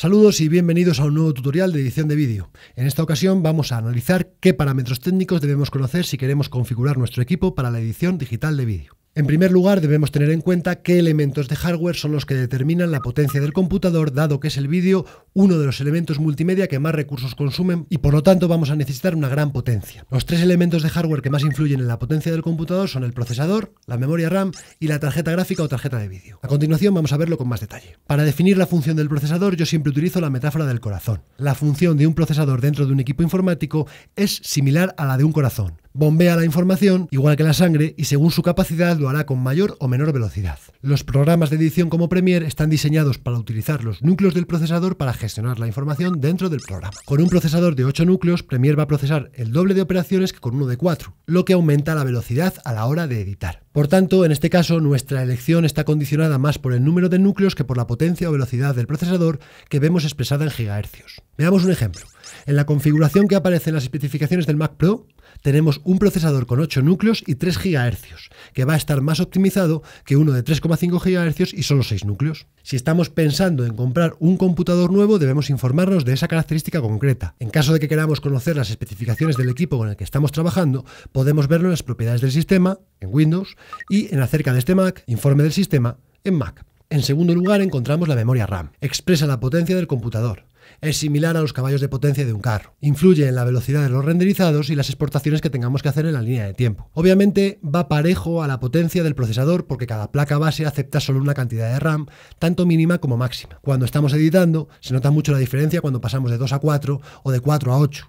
Saludos y bienvenidos a un nuevo tutorial de edición de vídeo. En esta ocasión vamos a analizar qué parámetros técnicos debemos conocer si queremos configurar nuestro equipo para la edición digital de vídeo. En primer lugar, debemos tener en cuenta qué elementos de hardware son los que determinan la potencia del computador, dado que es el vídeo uno de los elementos multimedia que más recursos consumen y por lo tanto vamos a necesitar una gran potencia. Los tres elementos de hardware que más influyen en la potencia del computador son el procesador, la memoria RAM y la tarjeta gráfica o tarjeta de vídeo. A continuación vamos a verlo con más detalle. Para definir la función del procesador yo siempre utilizo la metáfora del corazón. La función de un procesador dentro de un equipo informático es similar a la de un corazón bombea la información, igual que la sangre, y según su capacidad lo hará con mayor o menor velocidad. Los programas de edición como Premiere están diseñados para utilizar los núcleos del procesador para gestionar la información dentro del programa. Con un procesador de 8 núcleos, Premiere va a procesar el doble de operaciones que con uno de 4, lo que aumenta la velocidad a la hora de editar. Por tanto, en este caso, nuestra elección está condicionada más por el número de núcleos que por la potencia o velocidad del procesador que vemos expresada en gigahercios. Veamos un ejemplo. En la configuración que aparece en las especificaciones del Mac Pro, tenemos un procesador con 8 núcleos y 3 gigahercios, que va a estar más optimizado que uno de 3,5 gigahercios y solo 6 núcleos. Si estamos pensando en comprar un computador nuevo, debemos informarnos de esa característica concreta. En caso de que queramos conocer las especificaciones del equipo con el que estamos trabajando, podemos verlo en las propiedades del sistema, en Windows y en acerca de este Mac, informe del sistema en Mac. En segundo lugar encontramos la memoria RAM. Expresa la potencia del computador. Es similar a los caballos de potencia de un carro. Influye en la velocidad de los renderizados y las exportaciones que tengamos que hacer en la línea de tiempo. Obviamente va parejo a la potencia del procesador porque cada placa base acepta solo una cantidad de RAM, tanto mínima como máxima. Cuando estamos editando se nota mucho la diferencia cuando pasamos de 2 a 4 o de 4 a 8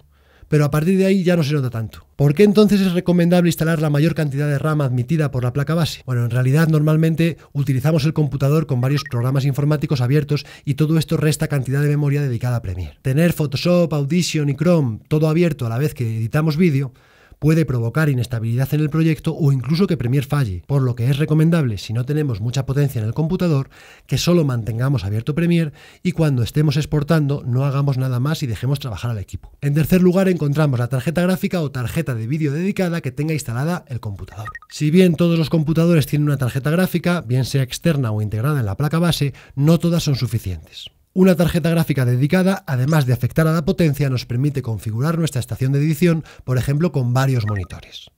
pero a partir de ahí ya no se nota tanto. ¿Por qué entonces es recomendable instalar la mayor cantidad de RAM admitida por la placa base? Bueno, en realidad normalmente utilizamos el computador con varios programas informáticos abiertos y todo esto resta cantidad de memoria dedicada a Premiere. Tener Photoshop, Audition y Chrome todo abierto a la vez que editamos vídeo puede provocar inestabilidad en el proyecto o incluso que Premiere falle, por lo que es recomendable, si no tenemos mucha potencia en el computador, que solo mantengamos abierto Premiere y cuando estemos exportando no hagamos nada más y dejemos trabajar al equipo. En tercer lugar encontramos la tarjeta gráfica o tarjeta de vídeo dedicada que tenga instalada el computador. Si bien todos los computadores tienen una tarjeta gráfica, bien sea externa o integrada en la placa base, no todas son suficientes. Una tarjeta gráfica dedicada, además de afectar a la potencia, nos permite configurar nuestra estación de edición, por ejemplo, con varios monitores.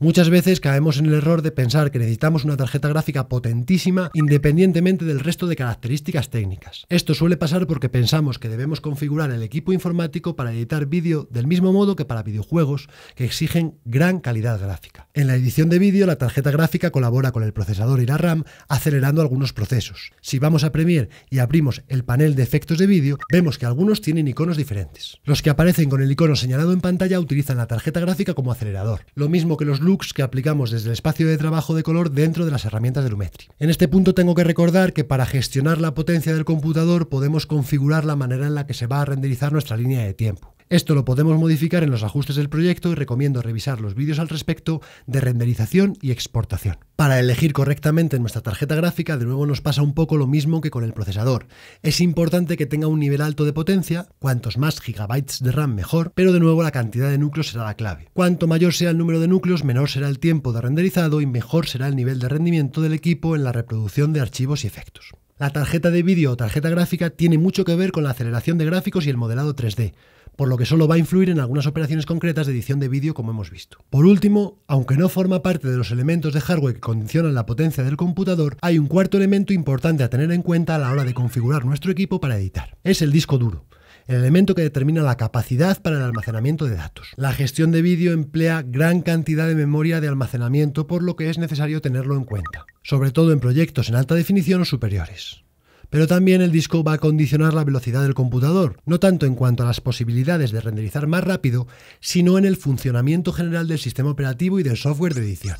Muchas veces caemos en el error de pensar que necesitamos una tarjeta gráfica potentísima independientemente del resto de características técnicas. Esto suele pasar porque pensamos que debemos configurar el equipo informático para editar vídeo del mismo modo que para videojuegos que exigen gran calidad gráfica. En la edición de vídeo la tarjeta gráfica colabora con el procesador y la RAM acelerando algunos procesos. Si vamos a Premiere y abrimos el panel de efectos de vídeo, vemos que algunos tienen iconos diferentes. Los que aparecen con el icono señalado en pantalla utilizan la tarjeta gráfica como acelerador, lo mismo que los que aplicamos desde el espacio de trabajo de color dentro de las herramientas de Lumetri. En este punto tengo que recordar que para gestionar la potencia del computador podemos configurar la manera en la que se va a renderizar nuestra línea de tiempo. Esto lo podemos modificar en los ajustes del proyecto y recomiendo revisar los vídeos al respecto de renderización y exportación. Para elegir correctamente nuestra tarjeta gráfica, de nuevo nos pasa un poco lo mismo que con el procesador. Es importante que tenga un nivel alto de potencia, cuantos más gigabytes de RAM mejor, pero de nuevo la cantidad de núcleos será la clave. Cuanto mayor sea el número de núcleos, menor será el tiempo de renderizado y mejor será el nivel de rendimiento del equipo en la reproducción de archivos y efectos. La tarjeta de vídeo o tarjeta gráfica tiene mucho que ver con la aceleración de gráficos y el modelado 3D por lo que solo va a influir en algunas operaciones concretas de edición de vídeo como hemos visto. Por último, aunque no forma parte de los elementos de hardware que condicionan la potencia del computador, hay un cuarto elemento importante a tener en cuenta a la hora de configurar nuestro equipo para editar. Es el disco duro el elemento que determina la capacidad para el almacenamiento de datos. La gestión de vídeo emplea gran cantidad de memoria de almacenamiento, por lo que es necesario tenerlo en cuenta, sobre todo en proyectos en alta definición o superiores. Pero también el disco va a condicionar la velocidad del computador, no tanto en cuanto a las posibilidades de renderizar más rápido, sino en el funcionamiento general del sistema operativo y del software de edición.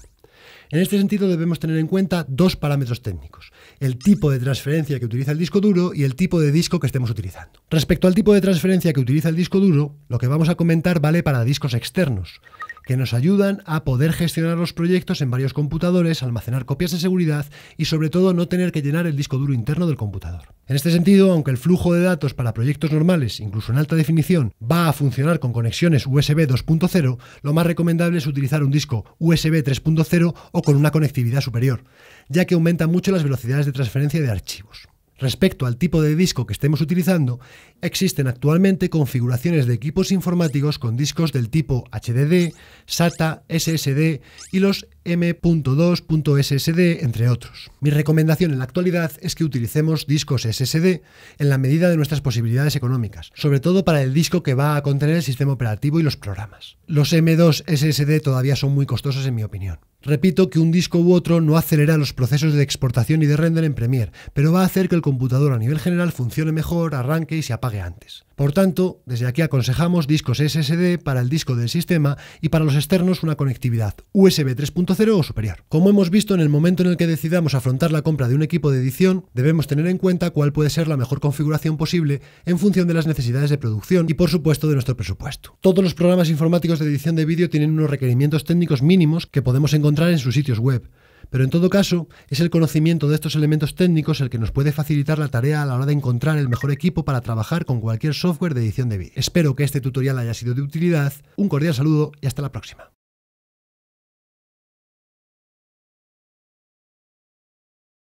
En este sentido debemos tener en cuenta dos parámetros técnicos, el tipo de transferencia que utiliza el disco duro y el tipo de disco que estemos utilizando. Respecto al tipo de transferencia que utiliza el disco duro, lo que vamos a comentar vale para discos externos, que nos ayudan a poder gestionar los proyectos en varios computadores, almacenar copias de seguridad y sobre todo no tener que llenar el disco duro interno del computador. En este sentido, aunque el flujo de datos para proyectos normales, incluso en alta definición, va a funcionar con conexiones USB 2.0, lo más recomendable es utilizar un disco USB 3.0 con una conectividad superior, ya que aumenta mucho las velocidades de transferencia de archivos. Respecto al tipo de disco que estemos utilizando, existen actualmente configuraciones de equipos informáticos con discos del tipo HDD, SATA, SSD y los M.2.SSD, entre otros. Mi recomendación en la actualidad es que utilicemos discos SSD en la medida de nuestras posibilidades económicas, sobre todo para el disco que va a contener el sistema operativo y los programas. Los M2 SSD todavía son muy costosos en mi opinión. Repito que un disco u otro no acelera los procesos de exportación y de render en Premiere, pero va a hacer que el computador a nivel general funcione mejor, arranque y se apague antes. Por tanto, desde aquí aconsejamos discos SSD para el disco del sistema y para los externos una conectividad USB 3.0 o superior. Como hemos visto, en el momento en el que decidamos afrontar la compra de un equipo de edición, debemos tener en cuenta cuál puede ser la mejor configuración posible en función de las necesidades de producción y, por supuesto, de nuestro presupuesto. Todos los programas informáticos de edición de vídeo tienen unos requerimientos técnicos mínimos que podemos encontrar en sus sitios web. Pero en todo caso, es el conocimiento de estos elementos técnicos el que nos puede facilitar la tarea a la hora de encontrar el mejor equipo para trabajar con cualquier software de edición de vídeo. Espero que este tutorial haya sido de utilidad. Un cordial saludo y hasta la próxima.